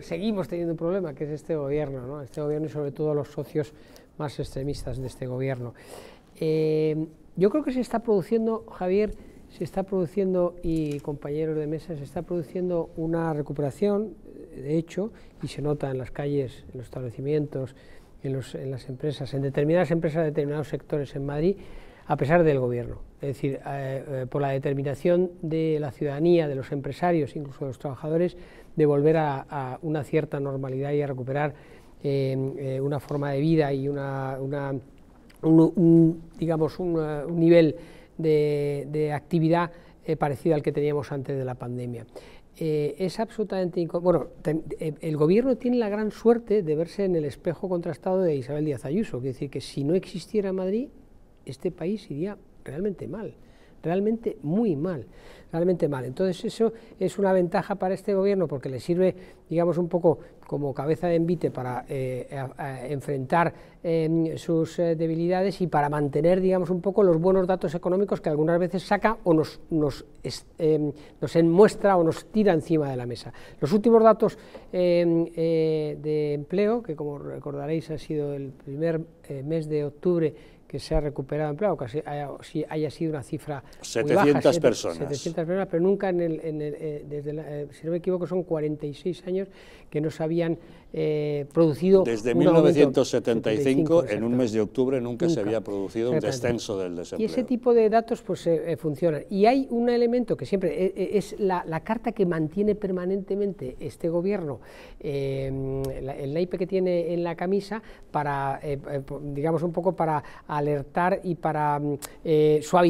seguimos teniendo un problema que es este gobierno, ¿no? este gobierno y sobre todo los socios más extremistas de este gobierno. Eh, yo creo que se está produciendo, Javier, se está produciendo y compañeros de mesa, se está produciendo una recuperación, de hecho, y se nota en las calles, en los establecimientos, en, en las empresas, en determinadas empresas, determinados sectores en Madrid, a pesar del gobierno es decir, eh, eh, por la determinación de la ciudadanía, de los empresarios, incluso de los trabajadores, de volver a, una cierta normalidad y a recuperar eh, una forma de vida y una, un, digamos, un, nivel de, actividad parecido al que teníamos antes de la pandemia. es absolutamente bueno el gobierno tiene la gran suerte de verse en el espejo contrastado de Isabel Díaz Ayuso, que decir que si no existiera Madrid este país iría realmente mal, realmente muy mal, realmente mal. Entonces eso es una ventaja para este gobierno porque le sirve, digamos, un poco como cabeza de envite para eh, enfrentar em, sus eh, debilidades y para mantener, digamos, un poco los buenos datos económicos que algunas veces saca o nos, nos, em, nos muestra o nos tira encima de la mesa. Los últimos datos em, eh, de empleo, que como recordaréis ha sido el primer mes de octubre que se ha recuperado empleo, que haya, si haya sido una cifra 700 personas. 700 personas, pero nunca en el, si no me equivoco son 46 años que no se había eh, producido... Desde 1975, en un mes de octubre, nunca, se había producido un descenso del desempleo. Y ese tipo de datos pues eh, eh, funcionan. Y hay un elemento que siempre es la, carta que mantiene permanentemente este gobierno, el naipe que tiene en la camisa, para, digamos, un poco para alertar y para mm, suavizar